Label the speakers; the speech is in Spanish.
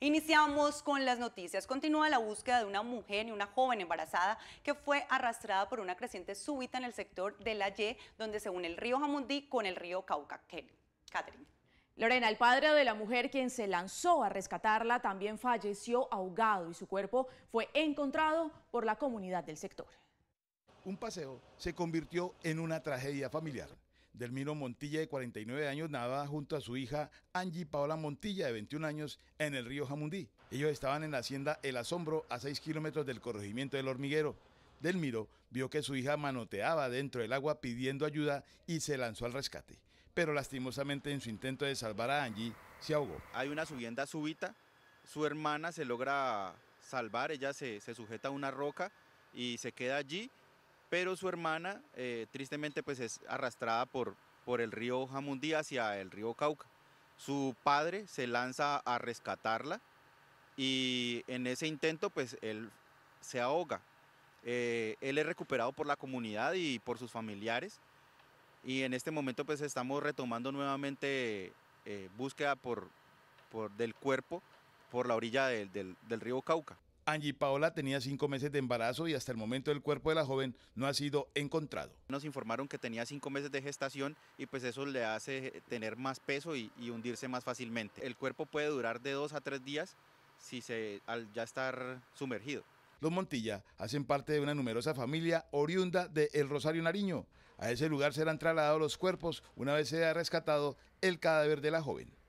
Speaker 1: Iniciamos con las noticias. Continúa la búsqueda de una mujer y una joven embarazada que fue arrastrada por una creciente súbita en el sector de La Y, donde se une el río Jamundí con el río Cauca. Catherine.
Speaker 2: Lorena, el padre de la mujer quien se lanzó a rescatarla también falleció ahogado y su cuerpo fue encontrado por la comunidad del sector.
Speaker 3: Un paseo se convirtió en una tragedia familiar. Delmiro Montilla, de 49 años, nadaba junto a su hija Angie Paola Montilla, de 21 años, en el río Jamundí. Ellos estaban en la hacienda El Asombro, a 6 kilómetros del corregimiento del hormiguero. Delmiro vio que su hija manoteaba dentro del agua pidiendo ayuda y se lanzó al rescate. Pero lastimosamente en su intento de salvar a Angie, se ahogó. Hay una subienda súbita,
Speaker 1: su hermana se logra salvar, ella se, se sujeta a una roca y se queda allí pero su hermana eh, tristemente pues es arrastrada por, por el río Jamundí hacia el río Cauca. Su padre se lanza a rescatarla y en ese intento pues él se ahoga. Eh, él es recuperado por la comunidad y por sus familiares y en este momento pues estamos retomando nuevamente eh, búsqueda por, por, del cuerpo
Speaker 3: por la orilla del río Cauca. Angie Paola tenía cinco meses de embarazo y hasta el momento el cuerpo de la joven no ha sido encontrado. Nos informaron que tenía cinco meses de gestación
Speaker 1: y pues eso le hace tener más peso y, hundirse más fácilmente. El cuerpo puede durar de dos a
Speaker 3: tres días si se, al ya estar sumergido. Los Montilla hacen parte de una numerosa familia oriunda de El Rosario Nariño. A ese lugar serán trasladados los cuerpos una vez sea rescatado el cadáver de la joven.